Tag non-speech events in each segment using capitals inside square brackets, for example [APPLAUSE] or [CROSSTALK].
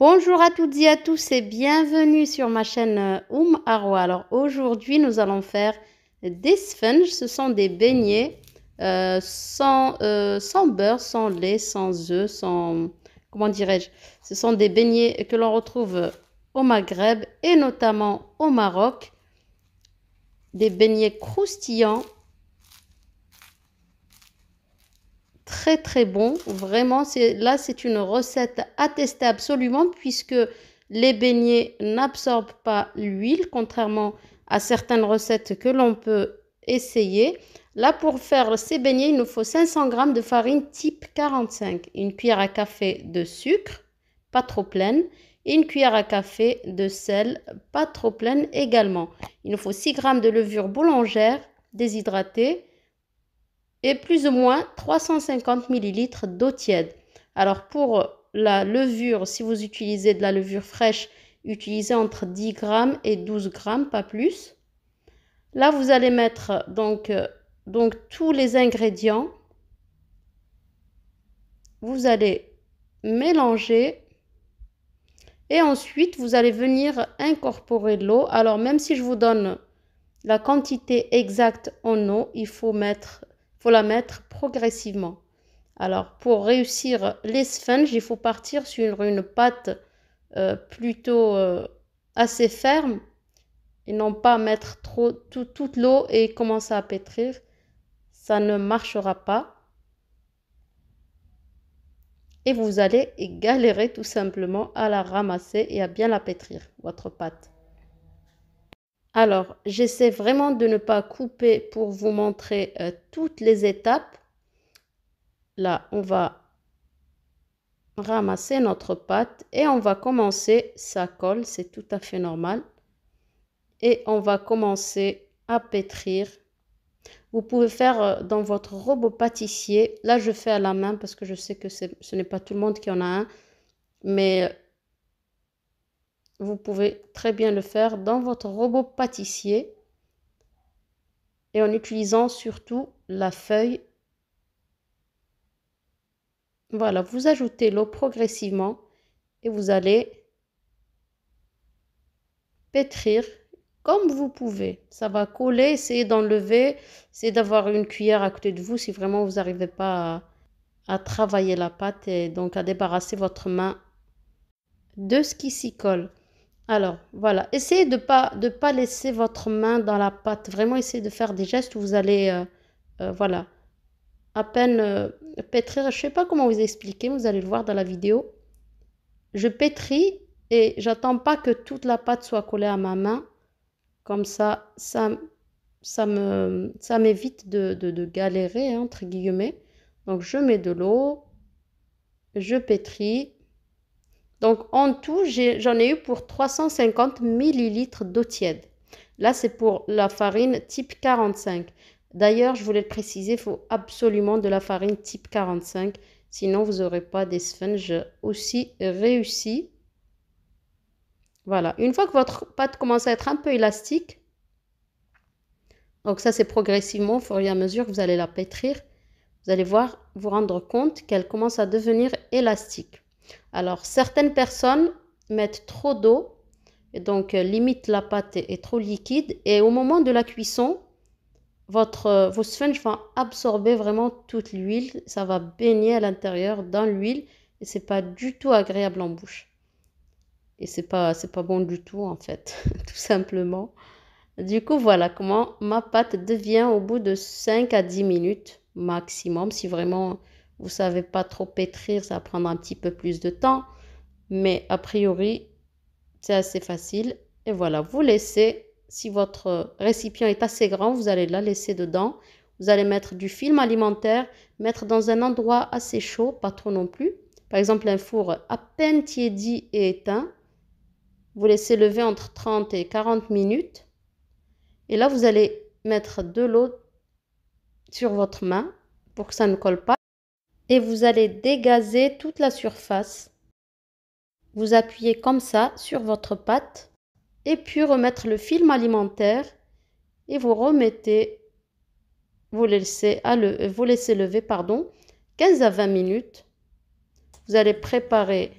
Bonjour à toutes et à tous et bienvenue sur ma chaîne euh, Oum Arwa. Alors aujourd'hui nous allons faire des sponges, ce sont des beignets euh, sans, euh, sans beurre, sans lait, sans œufs, sans... comment dirais-je Ce sont des beignets que l'on retrouve au Maghreb et notamment au Maroc. Des beignets croustillants très très bon. Vraiment, là c'est une recette à tester absolument puisque les beignets n'absorbent pas l'huile, contrairement à certaines recettes que l'on peut essayer. Là, pour faire ces beignets, il nous faut 500 g de farine type 45, une cuillère à café de sucre, pas trop pleine, et une cuillère à café de sel, pas trop pleine également. Il nous faut 6 g de levure boulangère déshydratée, et plus ou moins 350 ml d'eau tiède. Alors pour la levure, si vous utilisez de la levure fraîche, utilisez entre 10 g et 12 grammes, pas plus. Là, vous allez mettre donc, euh, donc tous les ingrédients. Vous allez mélanger. Et ensuite, vous allez venir incorporer l'eau. Alors, même si je vous donne la quantité exacte en eau, il faut mettre faut la mettre progressivement. Alors, pour réussir les sphinges, il faut partir sur une pâte euh, plutôt euh, assez ferme et non pas mettre trop toute l'eau et commencer à pétrir. Ça ne marchera pas. Et vous allez galérer tout simplement à la ramasser et à bien la pétrir, votre pâte. Alors, j'essaie vraiment de ne pas couper pour vous montrer euh, toutes les étapes. Là, on va ramasser notre pâte et on va commencer, ça colle, c'est tout à fait normal. Et on va commencer à pétrir. Vous pouvez faire euh, dans votre robot pâtissier. Là, je fais à la main parce que je sais que ce n'est pas tout le monde qui en a un. Mais euh, vous pouvez très bien le faire dans votre robot pâtissier et en utilisant surtout la feuille. Voilà, vous ajoutez l'eau progressivement et vous allez pétrir comme vous pouvez. Ça va coller, essayez d'enlever, essayez d'avoir une cuillère à côté de vous si vraiment vous n'arrivez pas à, à, travailler la pâte et donc à débarrasser votre main de ce qui s'y colle. Alors, voilà. Essayez de ne pas, de pas laisser votre main dans la pâte. Vraiment, essayez de faire des gestes où vous allez, euh, euh, voilà, à peine euh, pétrir. Je ne sais pas comment vous expliquer, vous allez le voir dans la vidéo. Je pétris et j'attends pas que toute la pâte soit collée à ma main. Comme ça, ça, ça m'évite de, de, galérer, hein, entre guillemets. Donc, je mets de l'eau, je pétris donc en tout, j'en ai, eu pour 350 millilitres d'eau tiède. Là, c'est pour la farine type 45. D'ailleurs, je voulais le préciser, il faut absolument de la farine type 45, sinon vous n'aurez pas des sponges aussi réussis. Voilà, une fois que votre pâte commence à être un peu élastique, donc ça c'est progressivement, au fur et à mesure que vous allez la pétrir, vous allez voir, vous rendre compte qu'elle commence à devenir élastique. Alors, certaines personnes mettent trop d'eau, et donc euh, limite la pâte est trop liquide, et au moment de la cuisson, votre, euh, vos sponges vont absorber vraiment toute l'huile, ça va baigner à l'intérieur dans l'huile, et c'est pas du tout agréable en bouche. Et c'est pas, c'est pas bon du tout en fait, [LAUGHS] tout simplement. Du coup, voilà comment ma pâte devient au bout de 5 à 10 minutes maximum, si vraiment vous savez pas trop pétrir, ça va prendre un petit peu plus de temps. Mais a priori, c'est assez facile. Et voilà, vous laissez, si votre récipient est assez grand, vous allez la laisser dedans. Vous allez mettre du film alimentaire, mettre dans un endroit assez chaud, pas trop non plus. Par exemple, un four à peine tiédi et éteint. Vous laissez lever entre 30 et 40 minutes. Et là, vous allez mettre de l'eau sur votre main pour que ça ne colle pas et vous allez dégazer toute la surface. Vous appuyez comme ça sur votre pâte et puis remettre le film alimentaire et vous remettez, vous laissez, à le, vous laissez lever pardon, 15 à 20 minutes. Vous allez préparer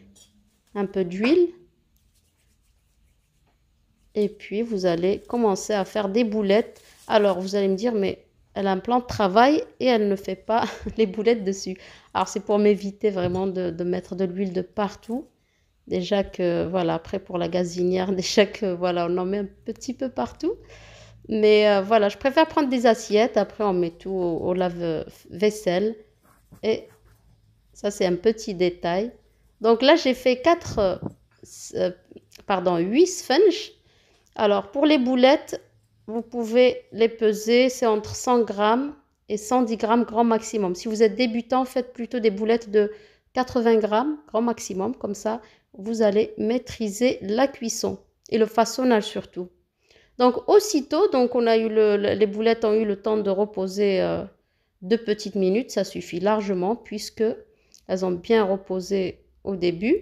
un peu d'huile et puis vous allez commencer à faire des boulettes. Alors vous allez me dire mais elle de travail et elle ne fait pas [LAUGHS] les boulettes dessus. Alors c'est pour m'éviter vraiment de, mettre de l'huile de partout. Déjà que voilà, après pour la gazinière, [LAUGHS] déjà que voilà, on en met un petit peu partout. Mais euh, voilà, je préfère prendre des assiettes. Après, on met tout au, lave-vaisselle. Et ça, c'est un petit détail. Donc là, j'ai fait 4, euh, pardon, 8 sponges. Alors pour les boulettes, vous pouvez les peser, c'est entre 100 grammes et 110 grammes grand maximum. Si vous êtes débutant, faites plutôt des boulettes de 80 grammes grand maximum. Comme ça, vous allez maîtriser la cuisson et le façonnage surtout. Donc aussitôt, donc on a eu les boulettes ont eu le temps de reposer euh, deux petites minutes, ça suffit largement puisque elles ont bien reposé au début.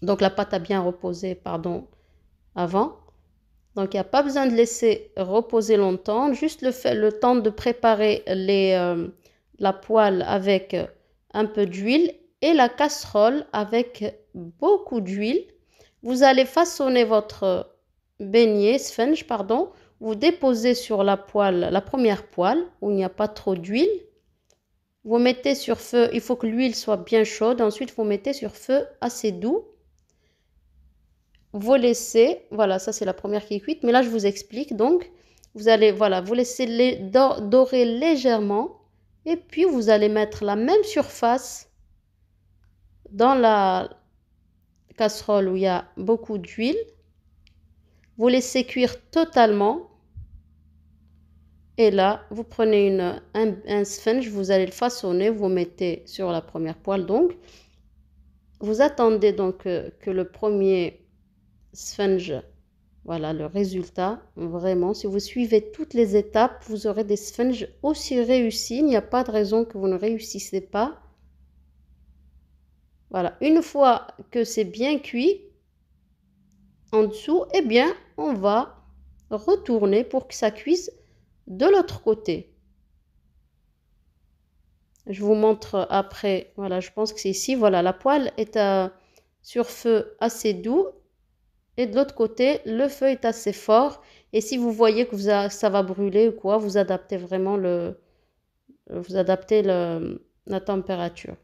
Donc la pâte a bien reposé, pardon, avant. Donc, il n'y a pas besoin de laisser reposer longtemps. Juste le, temps de préparer euh, la poêle avec euh, un peu d'huile et la casserole avec beaucoup d'huile. Vous allez façonner votre beignet, svenge pardon. Vous déposez sur la poêle, la première poêle où il n'y a pas trop d'huile. Vous mettez sur feu, il faut que l'huile soit bien chaude. Ensuite, vous mettez sur feu assez doux vous laissez, voilà, ça c'est la première qui est cuite, mais là je vous explique. Donc, vous allez, voilà, vous laissez les dorer légèrement et puis vous allez mettre la même surface dans la casserole où il y a beaucoup d'huile. Vous laissez cuire totalement. Et là, vous prenez une, un, vous allez le façonner, vous mettez sur la première poêle donc. Vous attendez donc euh, que le premier sponge Voilà le résultat. Vraiment, si vous suivez toutes les étapes, vous aurez des sphinges aussi réussis. Il n'y a pas de raison que vous ne réussissez pas. Voilà, une fois que c'est bien cuit, en dessous, et eh bien, on va retourner pour que ça cuise de l'autre côté. Je vous montre après, voilà, je pense que c'est ici, voilà, la poêle est à, euh, sur feu assez doux et de l'autre côté, le feu est assez fort. Et si vous voyez que ça va brûler ou quoi, vous adaptez vraiment le, vous adaptez la température.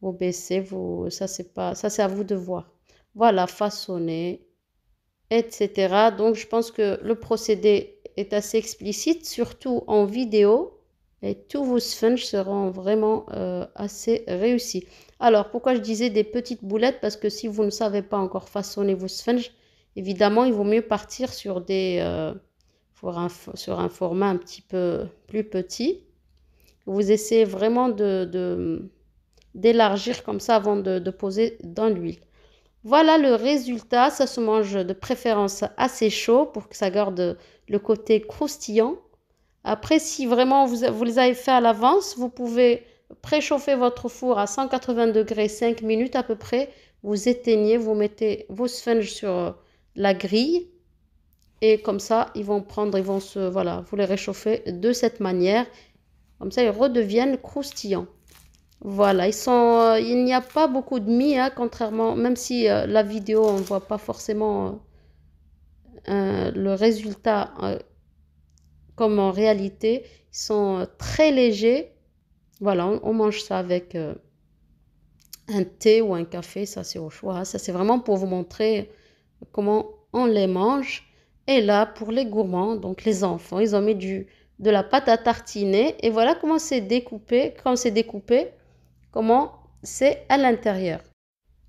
Vous baissez, vous, ça c'est pas, ça c'est à vous de voir. Voilà, façonner, etc. Donc je pense que le procédé est assez explicite, surtout en vidéo et tous vos sponges seront vraiment euh, assez réussis. Alors, pourquoi je disais des petites boulettes Parce que si vous ne savez pas encore façonner vos sponges, évidemment, il vaut mieux partir sur, des, euh, un, sur un format un petit peu plus petit. Vous essayez vraiment de, d'élargir comme ça avant de poser dans l'huile. Voilà le résultat. Ça se mange de préférence assez chaud pour que ça garde le côté croustillant. Après, si vraiment vous, vous les avez fait à l'avance, vous pouvez préchauffer votre four à 180 degrés 5 minutes à peu près. Vous éteignez, vous mettez vos sponges sur euh, la grille et comme ça, ils vont prendre, ils vont se, voilà, vous les réchauffez de cette manière. Comme ça, ils redeviennent croustillants. Voilà, ils sont, euh, il n'y a pas beaucoup de mie, hein, contrairement, même si euh, la vidéo, on ne voit pas forcément le résultat comme en réalité, ils sont euh, très légers. Voilà, on, mange ça avec euh, un thé ou un café, ça c'est au choix. Ça c'est vraiment pour vous montrer euh, comment on les mange. Et là, pour les gourmands, donc les enfants, ils ont mis de la pâte à tartiner. Et voilà comment c'est découpé, quand c'est découpé, comment c'est à l'intérieur.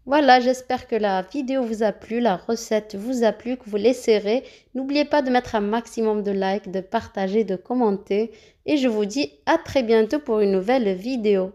Voilà, j'espère que la vidéo vous a plu, la recette vous a plu, que vous l'essayerez. N'oubliez pas de mettre un maximum de likes, de partager, de commenter. Et je vous dis à très bientôt pour une nouvelle vidéo.